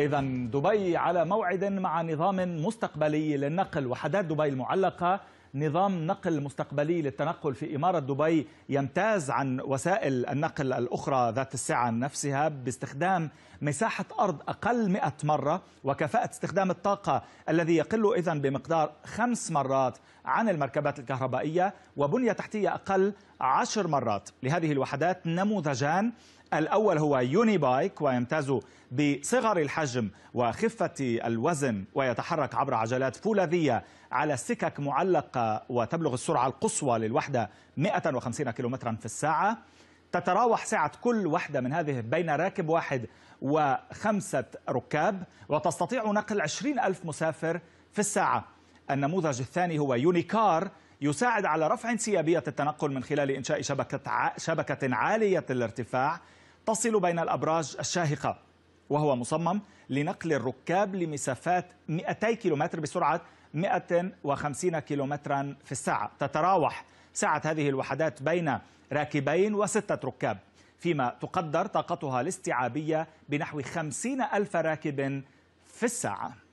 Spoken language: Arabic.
إذا دبي على موعد مع نظام مستقبلي للنقل وحدات دبي المعلقة نظام نقل مستقبلي للتنقل في إمارة دبي يمتاز عن وسائل النقل الأخرى ذات السعة نفسها باستخدام مساحة أرض أقل 100 مرة وكفاءة استخدام الطاقة الذي يقل إذا بمقدار خمس مرات عن المركبات الكهربائية وبنية تحتية أقل عشر مرات لهذه الوحدات نموذجان الأول هو يوني بايك ويمتاز بصغر الحجم وخفة الوزن ويتحرك عبر عجلات فولاذية على سكك معلقة وتبلغ السرعة القصوى للوحدة 150 كيلومترا في الساعة تتراوح سعة كل وحدة من هذه بين راكب واحد وخمسة ركاب وتستطيع نقل 20 ألف مسافر في الساعة النموذج الثاني هو يونيكار يساعد على رفع سيابية التنقل من خلال إنشاء شبكة, ع... شبكة عالية الارتفاع تصل بين الأبراج الشاهقة وهو مصمم لنقل الركاب لمسافات 200 كيلومتر بسرعة 150 كيلومترا في الساعة تتراوح سعة هذه الوحدات بين راكبين وستة ركاب فيما تقدر طاقتها الاستيعابية بنحو 50 ألف راكب في الساعة